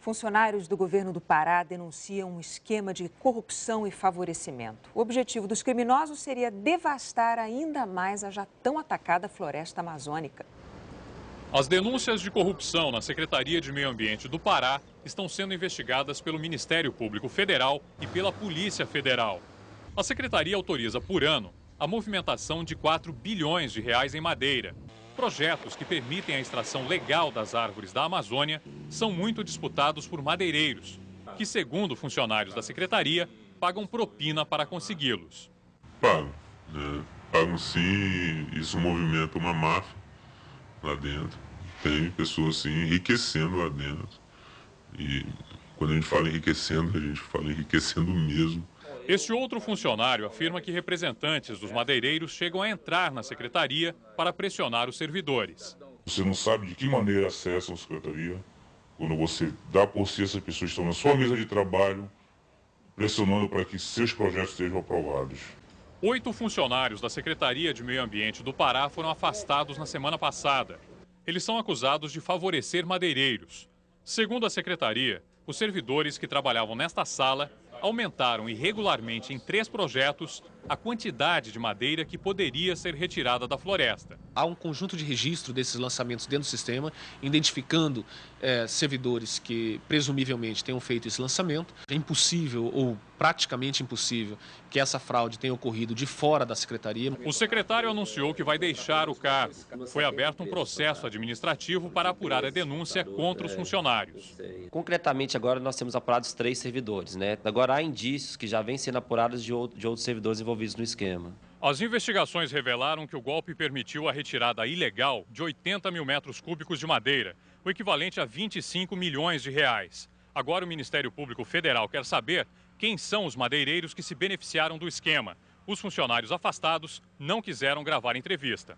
Funcionários do governo do Pará denunciam um esquema de corrupção e favorecimento. O objetivo dos criminosos seria devastar ainda mais a já tão atacada floresta amazônica. As denúncias de corrupção na Secretaria de Meio Ambiente do Pará estão sendo investigadas pelo Ministério Público Federal e pela Polícia Federal. A secretaria autoriza por ano a movimentação de 4 bilhões de reais em madeira, projetos que permitem a extração legal das árvores da Amazônia são muito disputados por madeireiros, que, segundo funcionários da secretaria, pagam propina para consegui-los. Pagam, né? pagam sim, isso movimenta uma máfia lá dentro. Tem pessoas assim enriquecendo lá dentro. E quando a gente fala enriquecendo, a gente fala enriquecendo mesmo. Este outro funcionário afirma que representantes dos madeireiros chegam a entrar na secretaria para pressionar os servidores. Você não sabe de que maneira acessam a secretaria, quando você dá por si essas pessoas estão na sua mesa de trabalho, pressionando para que seus projetos sejam aprovados. Oito funcionários da Secretaria de Meio Ambiente do Pará foram afastados na semana passada. Eles são acusados de favorecer madeireiros. Segundo a secretaria, os servidores que trabalhavam nesta sala aumentaram irregularmente em três projetos a quantidade de madeira que poderia ser retirada da floresta. Há um conjunto de registro desses lançamentos dentro do sistema, identificando é, servidores que presumivelmente tenham feito esse lançamento. É impossível ou praticamente impossível que essa fraude tenha ocorrido de fora da secretaria. O secretário anunciou que vai deixar o cargo. Foi aberto um processo administrativo para apurar a denúncia contra os funcionários. Concretamente, agora nós temos apurados três servidores. Né? Agora há indícios que já vêm sendo apurados de, outro, de outros servidores envolvidos envolvidos no esquema. As investigações revelaram que o golpe permitiu a retirada ilegal de 80 mil metros cúbicos de madeira, o equivalente a 25 milhões de reais. Agora o Ministério Público Federal quer saber quem são os madeireiros que se beneficiaram do esquema. Os funcionários afastados não quiseram gravar entrevista.